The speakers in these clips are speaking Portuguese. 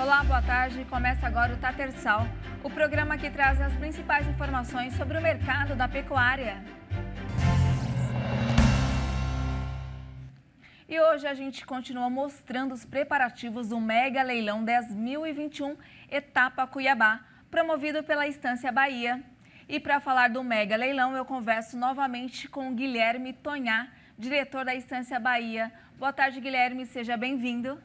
Olá, boa tarde. Começa agora o Tatersal, o programa que traz as principais informações sobre o mercado da pecuária. E hoje a gente continua mostrando os preparativos do Mega Leilão 10.021, etapa Cuiabá, promovido pela Estância Bahia. E para falar do Mega Leilão, eu converso novamente com Guilherme Tonhá, diretor da Estância Bahia. Boa tarde, Guilherme, seja bem-vindo.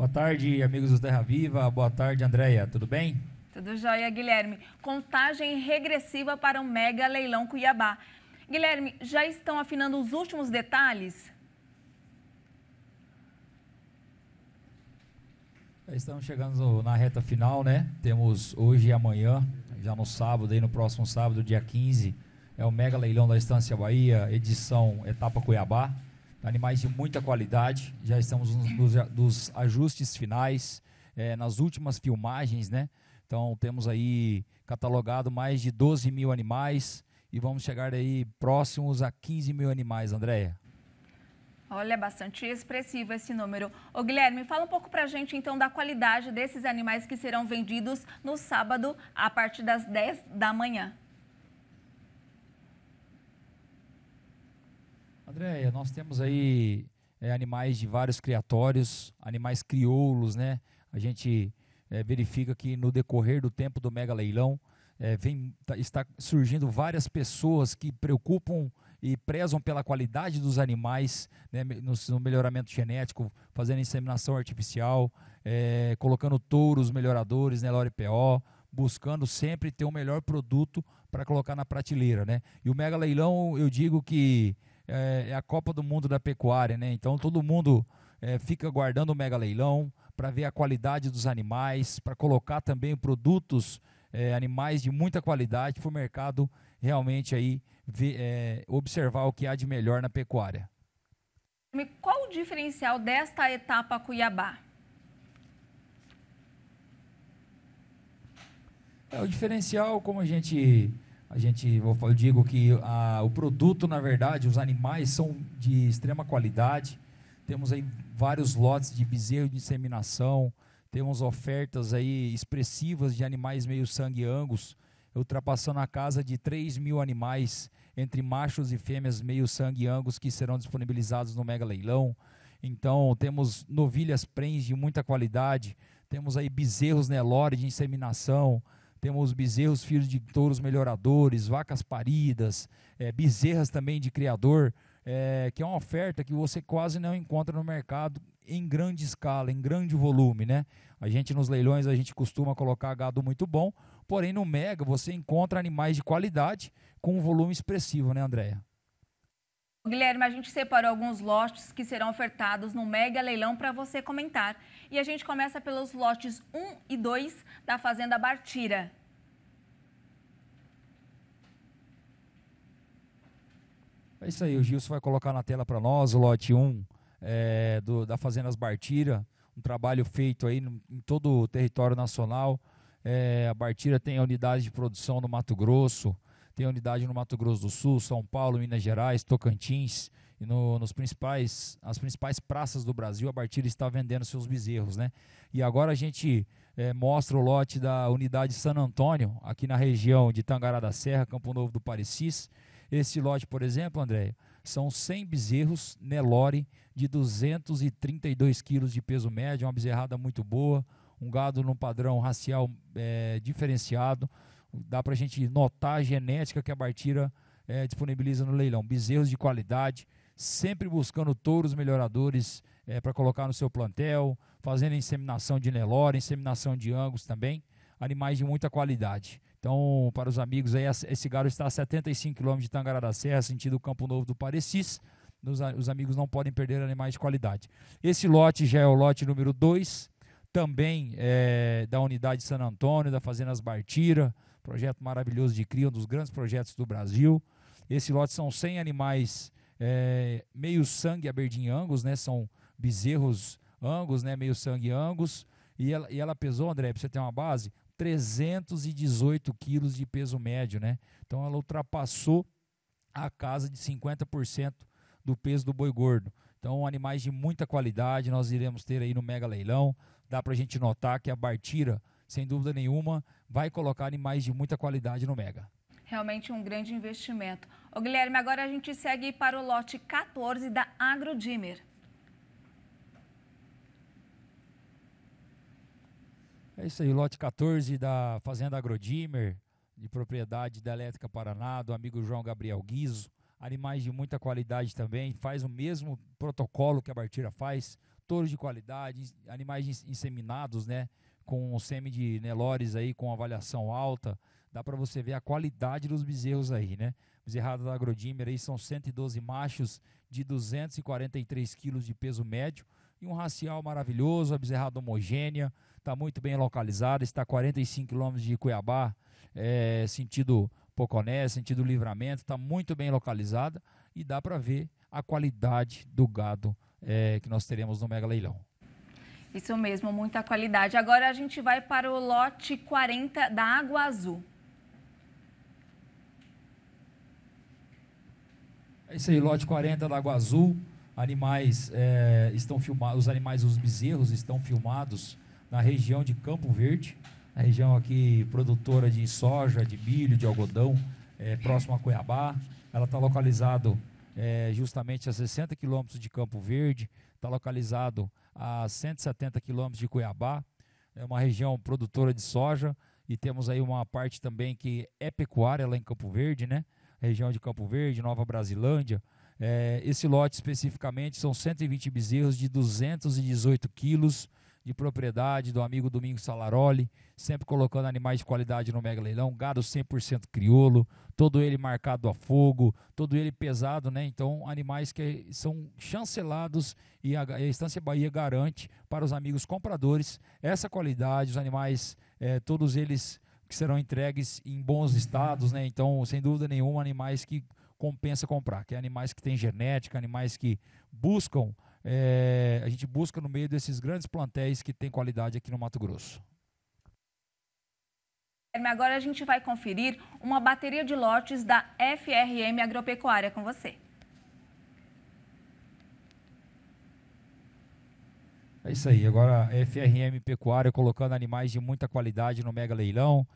Boa tarde, amigos do Terra Viva. Boa tarde, Andréia. Tudo bem? Tudo jóia, Guilherme. Contagem regressiva para o mega leilão Cuiabá. Guilherme, já estão afinando os últimos detalhes? estamos chegando na reta final, né? Temos hoje e amanhã, já no sábado, aí no próximo sábado, dia 15, é o mega leilão da Estância Bahia, edição Etapa Cuiabá animais de muita qualidade. Já estamos nos, nos ajustes finais, é, nas últimas filmagens, né? Então temos aí catalogado mais de 12 mil animais e vamos chegar aí próximos a 15 mil animais, Andréia. Olha, é bastante expressivo esse número. Ô, Guilherme, fala um pouco para a gente então da qualidade desses animais que serão vendidos no sábado a partir das 10 da manhã. Andréia, nós temos aí é, animais de vários criatórios, animais crioulos, né? A gente é, verifica que no decorrer do tempo do mega leilão é, vem, tá, está surgindo várias pessoas que preocupam e prezam pela qualidade dos animais, né, no, no, melhoramento genético, fazendo inseminação artificial, é, colocando touros melhoradores, né, LORPO, buscando sempre ter o melhor produto para colocar na prateleira. Né? E o mega leilão, eu digo que é, é, a Copa do Mundo da Pecuária, né? Então todo mundo é, fica guardando o mega leilão para ver a qualidade dos animais, para colocar também produtos, é, animais de muita qualidade para o mercado realmente aí ver, é, observar o que há de melhor na pecuária. Qual o diferencial desta etapa Cuiabá? É, o diferencial, como a gente a gente, eu digo que a, o produto, na verdade, os animais são de extrema qualidade. Temos aí vários lotes de bezerro de inseminação, temos ofertas aí expressivas de animais meio sangue angus, ultrapassando a casa de 3 mil animais entre machos e fêmeas meio sangue angus que serão disponibilizados no mega leilão. Então, temos novilhas prens de muita qualidade, temos aí bezerros Nelore né, de inseminação, temos bezerros, filhos de touros melhoradores, vacas paridas, é, bezerras também de criador, é, que é uma oferta que você quase não encontra no mercado em grande escala, em grande volume, né? A gente nos leilões a gente costuma colocar gado muito bom, porém no mega você encontra animais de qualidade com um volume expressivo, né, Andréia? Guilherme, a gente separou alguns lotes que serão ofertados no Mega Leilão para você comentar. E a gente começa pelos lotes 1 e 2 da Fazenda Bartira. É isso aí, o Gilson vai colocar na tela para nós o lote 1 é, do, da fazenda Bartira, um trabalho feito aí no, em todo o território nacional. É, a Bartira tem a unidade de produção no Mato Grosso, tem unidade no Mato Grosso do Sul, São Paulo, Minas Gerais, Tocantins e no, nos principais, as principais praças do Brasil, a Bartira está vendendo seus bezerros, né? E agora a gente é, mostra o lote da unidade San Antônio, aqui na região de Tangará da Serra, Campo Novo do Parecis. Esse lote, por exemplo, André, são 100 bezerros Nelore de 232 quilos de peso médio, uma bezerrada muito boa, um gado num padrão racial é, diferenciado dá para a gente notar a genética que a Bartira é, disponibiliza no leilão. Bezerros de qualidade, sempre buscando touros melhoradores é, para colocar no seu plantel, fazendo inseminação de Nelore, inseminação de Angus também, animais de muita qualidade. Então, para os amigos, aí, esse galo está a 75 km de Tangará da Serra, sentido Campo Novo do Parecis. Nos, os amigos não podem perder animais de qualidade. Esse lote já é o lote número 2, também é, da unidade San Antônio, da Fazendas Bartira, projeto maravilhoso de cria, um dos grandes projetos do Brasil. Esse lote são 100 animais é, meio sangue aberdeen angus, né? São bezerros angus, né? Meio sangue angus. E ela, e ela pesou, André, para você ter uma base, 318 quilos de peso médio, né? Então ela ultrapassou a casa de 50% do peso do boi gordo. Então, animais de muita qualidade, nós iremos ter aí no Mega Leilão. Dá para a gente notar que a Bartira sem dúvida nenhuma, vai colocar animais de muita qualidade no Mega. Realmente um grande investimento. Ô, Guilherme, agora a gente segue para o lote 14 da AgroDimer. É isso aí, lote 14 da Fazenda Agrodimer, de propriedade da Elétrica Paraná, do amigo João Gabriel Guizo. Animais de muita qualidade também, faz o mesmo protocolo que a Bartira faz, touros de qualidade, animais inseminados, né? com o semi de Nelores aí com avaliação alta, dá para você ver a qualidade dos bezerros aí, né? Bezerrada da Agrodimer aí são 112 machos de 243 quilos de peso médio e um racial maravilhoso, a bezerrada homogênea, está muito bem localizada, está a 45 quilômetros de Cuiabá, é, sentido Poconé, sentido Livramento, está muito bem localizada e dá para ver a qualidade do gado é, que nós teremos no Mega Leilão. Isso mesmo, muita qualidade. Agora a gente vai para o lote 40 da Água Azul. É isso aí, lote 40 da Água Azul. Animais é, estão filmados, os animais, os bezerros estão filmados na região de Campo Verde, a região aqui produtora de soja, de milho, de algodão, é, próximo a Cuiabá. Ela está localizada é, justamente a 60 quilômetros de Campo Verde, está localizado a 170 quilômetros de Cuiabá, é uma região produtora de soja e temos aí uma parte também que é pecuária lá em Campo Verde, né? Região de Campo Verde, Nova Brasilândia. É, esse lote especificamente são 120 bezerros de 218 quilos de propriedade do amigo Domingos Salaroli, sempre colocando animais de qualidade no mega leilão, gado 100% crioulo, todo ele marcado a fogo, todo ele pesado, né? Então, animais que são chancelados e a, Estância Bahia garante para os amigos compradores essa qualidade, os animais, é, todos eles que serão entregues em bons estados, né? Então, sem dúvida nenhuma, animais que compensa comprar, que é animais que têm genética, animais que buscam é, a gente busca no meio desses grandes plantéis que tem qualidade aqui no Mato Grosso. Agora a gente vai conferir uma bateria de lotes da FRM Agropecuária com você. É isso aí, agora a FRM Pecuária colocando animais de muita qualidade no Mega Leilão.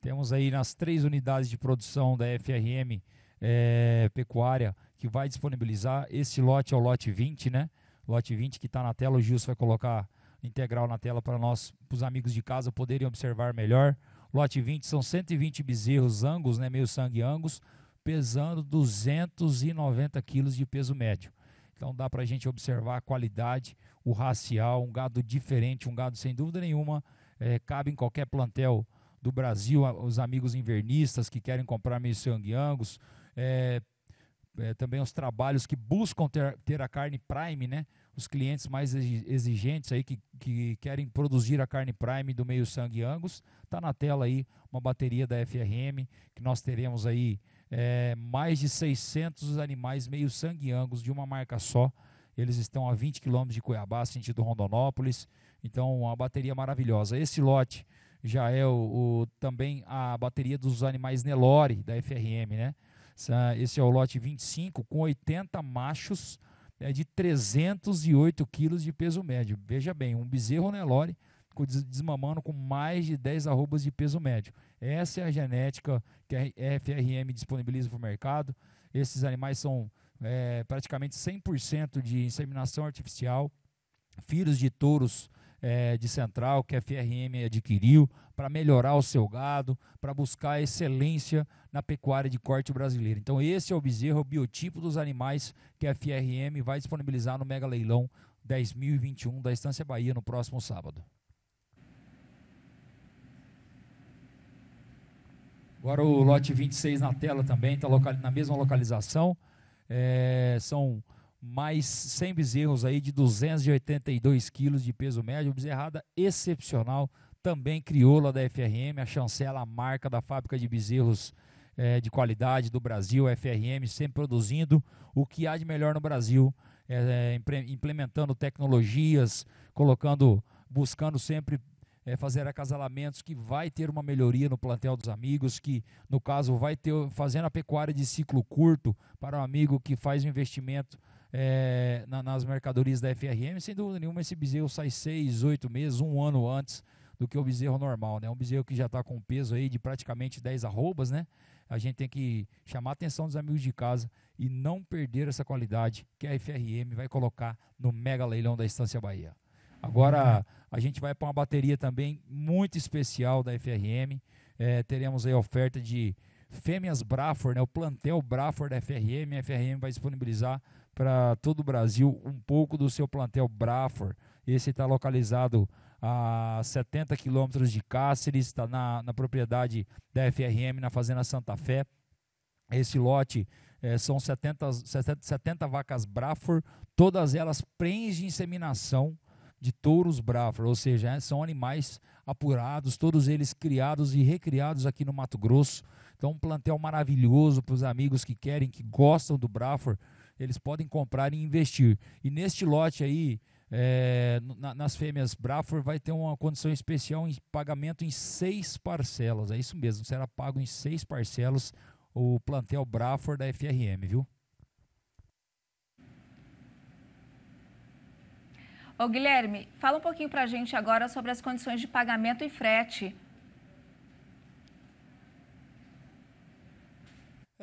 Temos aí nas três unidades de produção da FRM é, Pecuária que vai disponibilizar. Esse lote é o lote 20, né? lote 20, que está na tela. O Gilson vai colocar integral na tela para nós, para os amigos de casa poderem observar melhor. Lote 20 são 120 bezerros angus, né, meio sangue angus, pesando 290 quilos de peso médio. Então dá para a gente observar a qualidade, o racial, um gado diferente, um gado sem dúvida nenhuma, é, cabe em qualquer plantel do Brasil, os amigos invernistas que querem comprar meio sangue angus, é, é, também os trabalhos que buscam ter, ter a carne prime, né? Os clientes mais exigentes aí que, que querem produzir a carne prime do meio sangue Angus, tá na tela aí uma bateria da FRM que nós teremos aí é, mais de 600 animais meio sangue Angus de uma marca só. Eles estão a 20 quilômetros de Cuiabá, sentido Rondonópolis. Então, uma bateria maravilhosa. Esse lote já é o, o também a bateria dos animais Nelore da FRM, né? Esse é o lote 25 com 80 machos é, de 308 quilos de peso médio. Veja bem, um bezerro Nelore né, desmamando com mais de 10 arrobas de peso médio. Essa é a genética que a FRM disponibiliza para o mercado. Esses animais são é, praticamente 100% de inseminação artificial, filhos de touros é, de central que a FRM adquiriu para melhorar o seu gado, para buscar excelência na pecuária de corte brasileira. Então, esse é o bezerro, é o biotipo dos animais que a FRM vai disponibilizar no Mega Leilão 10.021 da Estância Bahia no próximo sábado. Agora o lote 26 na tela também, está na mesma localização. É, são mais 100 bezerros aí de 282 quilos de peso médio, bezerrada excepcional, também crioula da FRM, a chancela, a marca da fábrica de bezerros é, de qualidade do Brasil, FRM, sempre produzindo o que há de melhor no Brasil, é, é implementando tecnologias, colocando, buscando sempre é, fazer acasalamentos que vai ter uma melhoria no plantel dos amigos, que no caso vai ter fazendo a pecuária de ciclo curto para um amigo que faz um investimento é, na, nas mercadorias da FRM, sem dúvida nenhuma, esse bezerro sai seis, oito meses, um ano antes do que o bezerro normal, né? É um bezerro que já está com peso aí de praticamente 10 arrobas, né? A gente tem que chamar a atenção dos amigos de casa e não perder essa qualidade que a FRM vai colocar no mega leilão da Estância Bahia. Agora a gente vai para uma bateria também muito especial da FRM. É, teremos aí a oferta de fêmeas Braford, né? O plantel Braford da FRM. A FRM vai disponibilizar para todo o Brasil um pouco do seu plantel Brafor. Esse está localizado a 70 quilômetros de Cáceres, está na, na propriedade da FRM, na Fazenda Santa Fé. Esse lote é, são 70, 70, 70 vacas Brafor, todas elas prens de inseminação de touros Brafor, ou seja, é, são animais apurados, todos eles criados e recriados aqui no Mato Grosso. Então, um plantel maravilhoso para os amigos que querem, que gostam do Brafor eles podem comprar e investir. E neste lote aí, é, na, nas fêmeas Braford vai ter uma condição especial em pagamento em seis parcelas. É isso mesmo, será pago em seis parcelas o plantel Braford da FRM, viu? Ô Guilherme, fala um pouquinho para a gente agora sobre as condições de pagamento e frete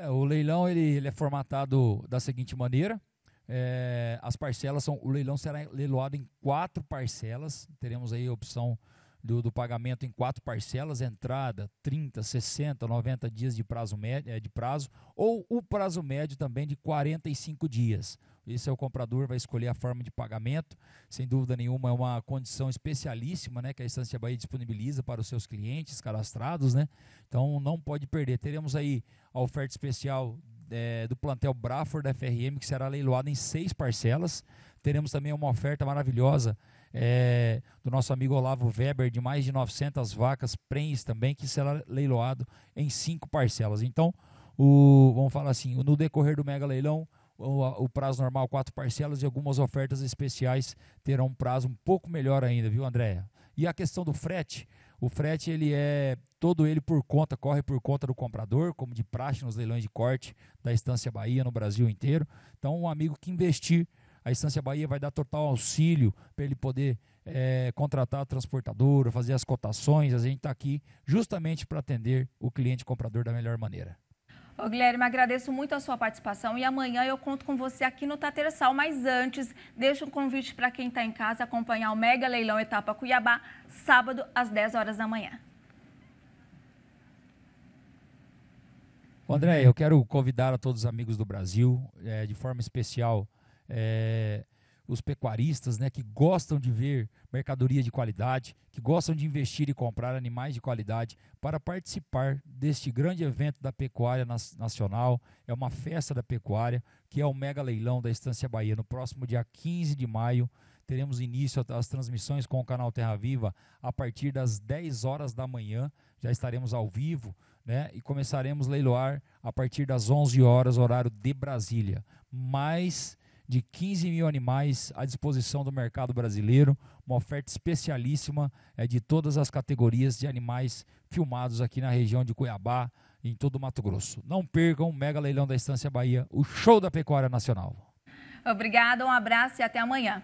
É, o leilão ele, ele, é formatado da seguinte maneira: é, as parcelas são. O leilão será leiloado em quatro parcelas. Teremos aí a opção do, do, pagamento em quatro parcelas, entrada 30, 60, 90 dias de prazo, médio, eh, de prazo, ou o prazo médio também de 45 dias. Esse é o comprador, vai escolher a forma de pagamento. Sem dúvida nenhuma, é uma condição especialíssima né, que a Estância Bahia disponibiliza para os seus clientes cadastrados. Né? Então não pode perder. Teremos aí a oferta especial é, do plantel Braford da FRM, que será leiloada em seis parcelas. Teremos também uma oferta maravilhosa é, do nosso amigo Olavo Weber, de mais de 900 vacas prens também, que será leiloado em cinco parcelas. Então, o, vamos falar assim, no decorrer do mega leilão, o, o, prazo normal, quatro parcelas, e algumas ofertas especiais terão um prazo um pouco melhor ainda, viu, Andréia? E a questão do frete, o frete ele é todo ele por conta, corre por conta do comprador, como de praxe nos leilões de corte da Estância Bahia no Brasil inteiro. Então, um amigo que investir a Estância Bahia vai dar total auxílio para ele poder é, contratar a transportadora, fazer as cotações. A gente está aqui justamente para atender o cliente comprador da melhor maneira. Ô, Guilherme, agradeço muito a sua participação e amanhã eu conto com você aqui no Sal Mas antes, deixo um convite para quem está em casa acompanhar o Mega Leilão Etapa Cuiabá, sábado às 10 horas da manhã. André, eu quero convidar a todos os amigos do Brasil, é, de forma especial é, os pecuaristas, né, que gostam de ver mercadoria de qualidade, que gostam de investir e comprar animais de qualidade para participar deste grande evento da pecuária nacional. É uma festa da pecuária, que é o mega leilão da Estância Bahia. No próximo dia 15 de maio, teremos início às transmissões com o canal Terra Viva a partir das 10 horas da manhã. Já estaremos ao vivo né, e começaremos leiloar a partir das 11 horas, horário de Brasília. Mas de 15 mil animais à disposição do mercado brasileiro, uma oferta especialíssima é, de todas as categorias de animais filmados aqui na região de Cuiabá, em todo o Mato Grosso. Não percam o Mega Leilão da Estância Bahia, o show da pecuária nacional. Obrigada, um abraço e até amanhã.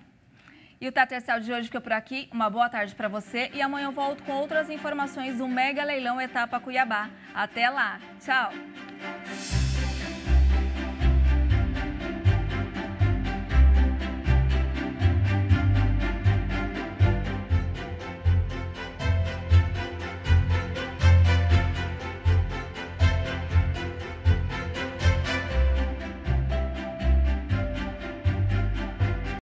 E o Tatercel de hoje fica por aqui. Uma boa tarde para você e amanhã eu volto com outras informações do Mega Leilão Etapa Cuiabá. Até lá. Tchau.